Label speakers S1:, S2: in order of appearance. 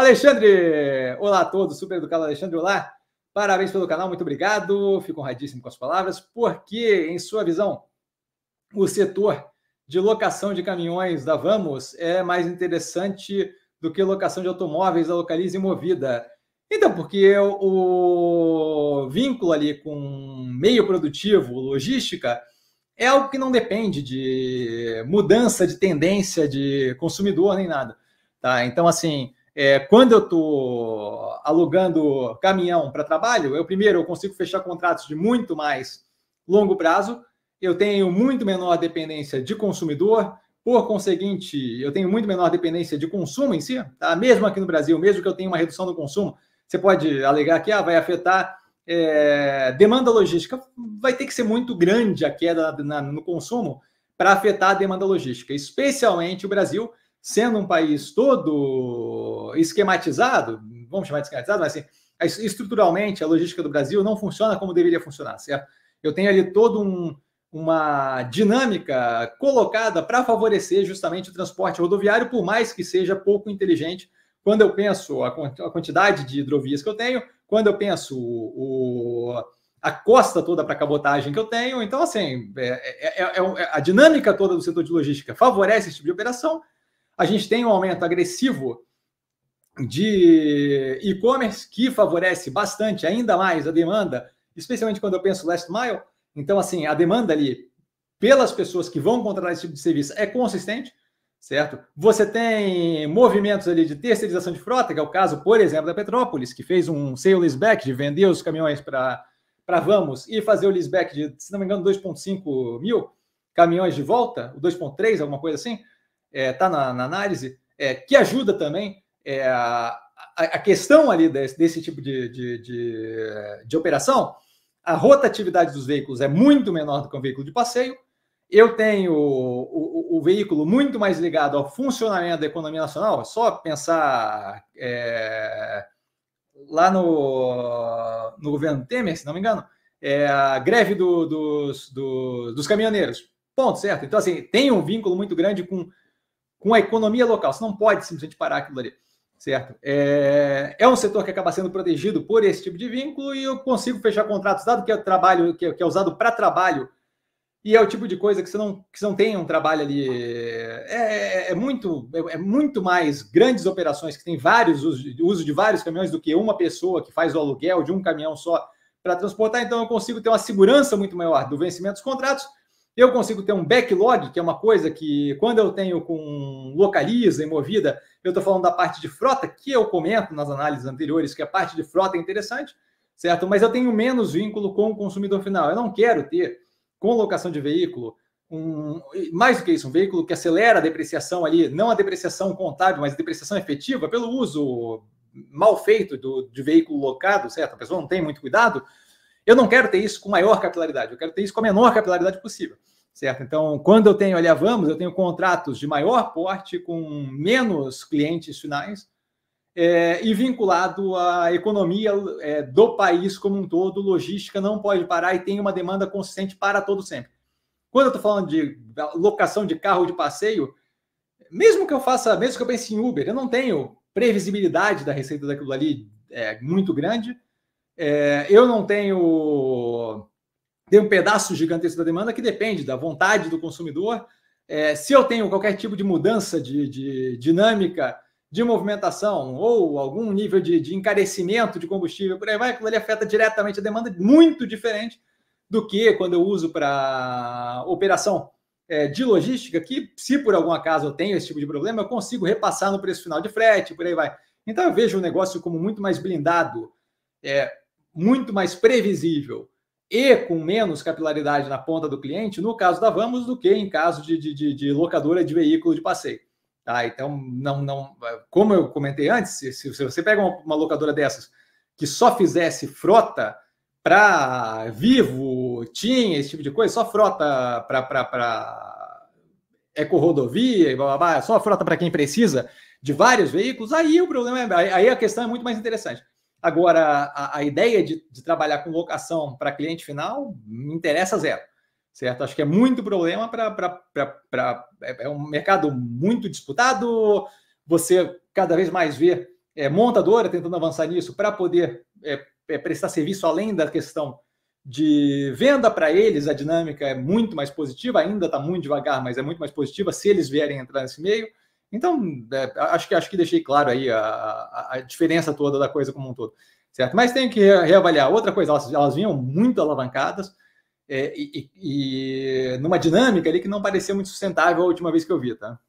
S1: Alexandre, olá a todos, super educado Alexandre, olá. Parabéns pelo canal, muito obrigado. Fico honradíssimo com as palavras, porque, em sua visão, o setor de locação de caminhões da Vamos é mais interessante do que locação de automóveis da Localiza e Movida. Então, porque o vínculo ali com meio produtivo, logística, é algo que não depende de mudança de tendência de consumidor nem nada. Tá? Então, assim, é, quando eu estou alugando caminhão para trabalho, eu primeiro eu consigo fechar contratos de muito mais longo prazo, eu tenho muito menor dependência de consumidor, por conseguinte, eu tenho muito menor dependência de consumo em si, tá? mesmo aqui no Brasil, mesmo que eu tenha uma redução no consumo, você pode alegar que ah, vai afetar é, demanda logística. Vai ter que ser muito grande a queda na, no consumo para afetar a demanda logística, especialmente o Brasil, sendo um país todo esquematizado, vamos chamar de esquematizado, mas assim, estruturalmente a logística do Brasil não funciona como deveria funcionar, certo? Eu tenho ali todo um, uma dinâmica colocada para favorecer justamente o transporte rodoviário, por mais que seja pouco inteligente. Quando eu penso a, a quantidade de hidrovias que eu tenho, quando eu penso o, o, a costa toda para cabotagem que eu tenho, então assim é, é, é, é, a dinâmica toda do setor de logística favorece esse tipo de operação a gente tem um aumento agressivo de e-commerce que favorece bastante, ainda mais a demanda, especialmente quando eu penso last mile. Então, assim, a demanda ali pelas pessoas que vão contratar esse tipo de serviço é consistente, certo? Você tem movimentos ali de terceirização de frota, que é o caso, por exemplo, da Petrópolis, que fez um sale leaseback de vender os caminhões para para Vamos e fazer o leaseback de, se não me engano, 2,5 mil caminhões de volta, 2,3, alguma coisa assim está é, na, na, análise, é, que ajuda também é, a, a, questão ali desse, desse tipo de, de, de, de operação. A rotatividade dos veículos é muito menor do que um veículo de passeio, eu tenho o, o, o, veículo muito mais ligado ao funcionamento da economia nacional, é só pensar é, lá no, no governo Temer, se não me engano, é a greve do, dos, do, dos caminhoneiros. Ponto, certo? Então, assim, tem um vínculo muito grande com com a economia local. Você não pode simplesmente parar aquilo ali, certo? É, é um setor que acaba sendo protegido por esse tipo de vínculo e eu consigo fechar contratos, dado que é trabalho, que é, que é usado para trabalho, e é o tipo de coisa que você não, que você não tem um trabalho ali. É, é, é muito, é, é, muito mais grandes operações que tem vários uso de vários caminhões do que uma pessoa que faz o aluguel de um caminhão só para transportar. Então eu consigo ter uma segurança muito maior do vencimento dos contratos eu consigo ter um backlog, que é uma coisa que, quando eu tenho com localiza e movida, eu estou falando da parte de frota, que eu comento nas análises anteriores, que a parte de frota é interessante, certo? Mas eu tenho menos vínculo com o consumidor final. Eu não quero ter, com locação de veículo, um, mais do que isso, um veículo que acelera a depreciação ali, não a depreciação contábil, mas a depreciação efetiva, pelo uso mal feito do, de veículo locado, certo? A pessoa não tem muito cuidado eu não quero ter isso com maior capilaridade, eu quero ter isso com a menor capilaridade possível. Certo? Então, quando eu tenho ali a Vamos, eu tenho contratos de maior porte com menos clientes finais é, e vinculado à economia é, do país como um todo, logística não pode parar e tem uma demanda consistente para todo sempre. Quando eu estou falando de locação de carro de passeio, mesmo que eu faça, mesmo que eu pense em Uber, eu não tenho previsibilidade da receita daquilo ali é, muito grande é, eu não tenho. Tem um pedaço gigantesco da demanda que depende da vontade do consumidor. É, se eu tenho qualquer tipo de mudança de, de dinâmica de movimentação ou algum nível de, de, encarecimento de combustível, por aí vai, aquilo ele afeta diretamente a demanda, muito diferente do que quando eu uso para operação é, de logística, que se por algum acaso eu tenho esse tipo de problema, eu consigo repassar no preço final de frete, por aí vai. Então eu vejo o negócio como muito mais blindado é, muito mais previsível e com menos capilaridade na ponta do cliente, no caso da Vamos, do que em caso de, de, de, de locadora de veículo de passeio. Tá? Então, não, não, como eu comentei antes, se, se você pega uma, uma locadora dessas que só fizesse frota para Vivo, tinha esse tipo de coisa, só frota para eco-rodovia, blá, blá, blá, só frota para quem precisa de vários veículos, aí o problema é, aí a questão é muito mais interessante. Agora, a, a ideia de, de, trabalhar com locação para cliente final me interessa zero, certo? Acho que é muito problema para. É, é um mercado muito disputado, você cada vez mais vê é, montadora tentando avançar nisso para poder é, é, prestar serviço além da questão de venda para eles, a dinâmica é muito mais positiva, ainda está muito devagar, mas é muito mais positiva se eles vierem entrar nesse meio. Então, é, acho, que, acho que deixei claro aí a, a, a, diferença toda da coisa como um todo, certo? Mas tenho que reavaliar. Outra coisa, elas, elas vinham muito alavancadas é, e, e, e, numa dinâmica ali que não parecia muito sustentável a última vez que eu vi, tá?